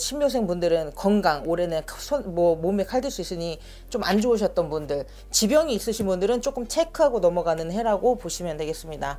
신묘생 분들은 건강 올해는 손, 뭐 몸에 칼들 수 있으니 좀 안 좋으셨던 분들 지병이 있으신 분들은 조금 체크하고 넘어가는 해라고 보시면 되겠습니다.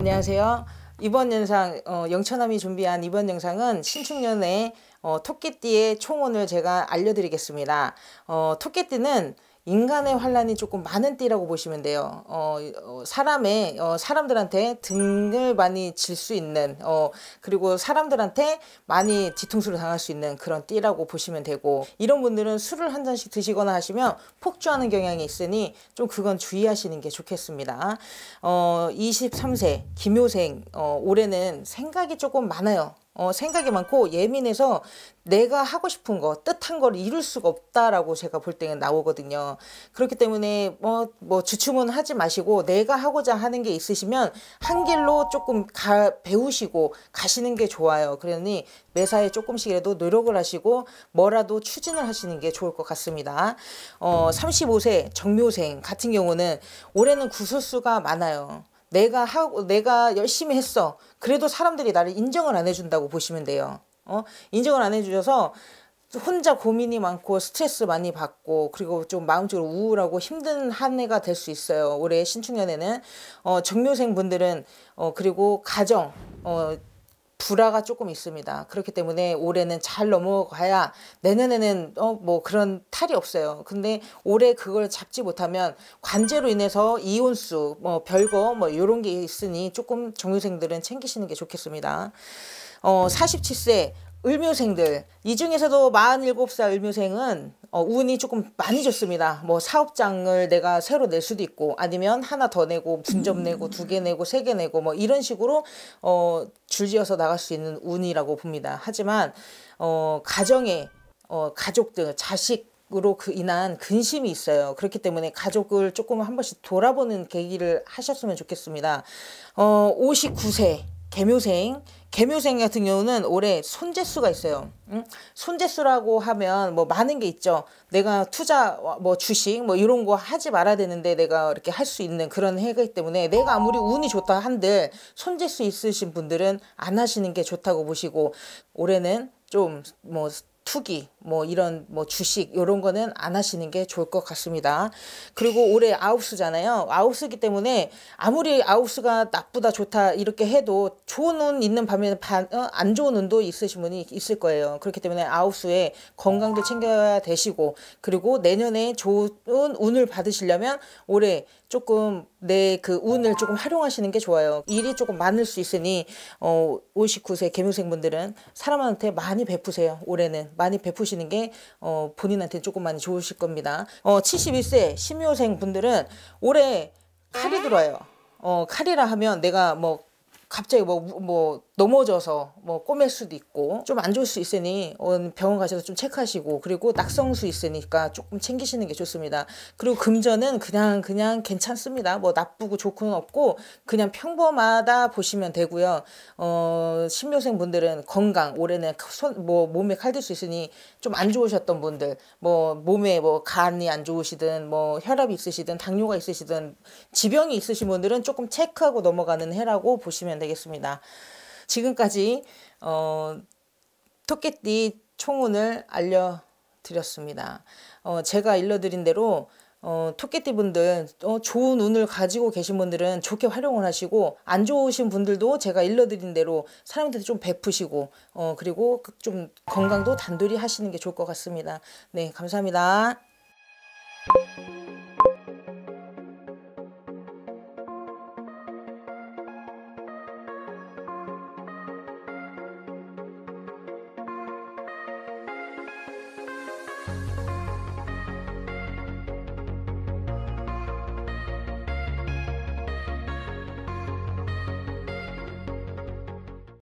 안녕하세요. 이번 영상 어, 영천함이 준비한 이번 영상은 신축년에 어, 토끼띠의 총원을 제가 알려드리겠습니다. 어, 토끼띠는 인간의 환란이 조금 많은 띠라고 보시면 돼요. 어, 어 사람의 어, 사람들한테 등을 많이 질 수 있는 어, 그리고 사람들한테 많이 뒤통수를 당할 수 있는 그런 띠라고 보시면 되고 이런 분들은 술을 한 잔씩 드시거나 하시면 폭주하는 경향이 있으니 좀 그건 주의하시는 게 좋겠습니다. 어, 23세 김효생 어, 올해는 생각이 조금 많아요. 어, 생각이 많고 예민해서 내가 하고 싶은 거 뜻한 걸 이룰 수가 없다라고 제가 볼 때는 나오거든요. 그렇기 때문에 뭐, 뭐 주춤은 하지 마시고 내가 하고자 하는 게 있으시면 한 길로 조금 가, 배우시고 가시는 게 좋아요. 그러니 매사에 조금씩이라도 노력을 하시고 뭐라도 추진을 하시는 게 좋을 것 같습니다. 어, 35세 정묘생 같은 경우는 올해는 구설수가 많아요. 내가 하고 내가 열심히 했어. 그래도 사람들이 나를 인정을 안 해준다고 보시면 돼요. 어? 인정을 안 해주셔서 혼자 고민이 많고 스트레스 많이 받고 그리고 좀 마음적으로 우울하고 힘든 한 해가 될 수 있어요. 올해 신축년에는 어, 정묘생 분들은 어, 그리고 가정 어, 불화가 조금 있습니다. 그렇기 때문에 올해는 잘 넘어가야 내년에는 어뭐 그런 탈이 없어요. 근데 올해 그걸 잡지 못하면 관제로 인해서 이혼수 뭐 별거 뭐 이런 게 있으니 조금 정유생들은 챙기시는 게 좋겠습니다. 어 47세 을묘생들 이 중에서도 47살 을묘생은 어, 운이 조금 많이 좋습니다. 뭐 사업장을 내가 새로 낼 수도 있고 아니면 하나 더 내고 분점 내고 두 개 내고 세 개 내고 뭐 이런 식으로 어, 줄지어서 나갈 수 있는 운이라고 봅니다. 하지만 어, 가정에 어, 가족 등 자식 으로그 인한 근심이 있어요. 그렇기 때문에 가족을 조금 한 번씩 돌아보는 계기를 하셨으면 좋겠습니다. 어, 59세 개묘생 개묘생 같은 경우는 올해 손재수가 있어요. 응? 손재수라고 하면 뭐 많은 게 있죠. 내가 투자 뭐 주식 뭐 이런 거 하지 말아야 되는데 내가 이렇게 할 수 있는 그런 해기 때문에 내가 아무리 운이 좋다 한들 손재수 있으신 분들은 안 하시는 게 좋다고 보시고 올해는 좀뭐 투기 뭐 이런 뭐 주식 이런 거는 안 하시는 게 좋을 것 같습니다. 그리고 올해 아웃수잖아요아웃수기 때문에 아무리 아웃수가 나쁘다 좋다 이렇게 해도 좋은 운 있는 반면에 어, 안 좋은 운도 있으신 분이 있을 거예요. 그렇기 때문에 아웃수에 건강도 챙겨야 되시고 그리고 내년에 좋은 운을 받으시려면 올해 조금 내 그 운을 조금 활용하시는 게 좋아요. 일이 조금 많을 수 있으니 어 59세 개묘생분들은 사람한테 많이 베푸세요. 올해는 많이 베푸시는 게 어, 본인한테 조금 많이 좋으실 겁니다. 어, 71세 심요생 분들은 올해 칼이 들어요. 어, 칼이라 하면 내가 뭐 갑자기 뭐, 뭐 넘어져서 뭐 꼬맬 수도 있고 좀 안 좋을 수 있으니 병원 가셔서 좀 체크하시고 그리고 낙성수 있으니까 조금 챙기시는 게 좋습니다. 그리고 금전은 그냥 그냥 괜찮습니다. 뭐 나쁘고 좋고는 없고 그냥 평범하다 보시면 되고요. 어 신묘생 분들은 건강 올해는 손, 뭐 몸에 칼들 수 있으니 좀 안 좋으셨던 분들 뭐 몸에 뭐 간이 안 좋으시든 뭐 혈압이 있으시든 당뇨가 있으시든 지병이 있으신 분들은 조금 체크하고 넘어가는 해라고 보시면 되겠습니다. 지금까지 어, 토끼띠 총운을 알려드렸습니다. 어, 제가 일러드린 대로 어, 토끼띠 분들 어, 좋은 운을 가지고 계신 분들은 좋게 활용을 하시고 안 좋으신 분들도 제가 일러드린 대로 사람들한테 좀 베푸시고 어, 그리고 그 좀 건강도 단둘이 하시는 게 좋을 것 같습니다. 네 감사합니다.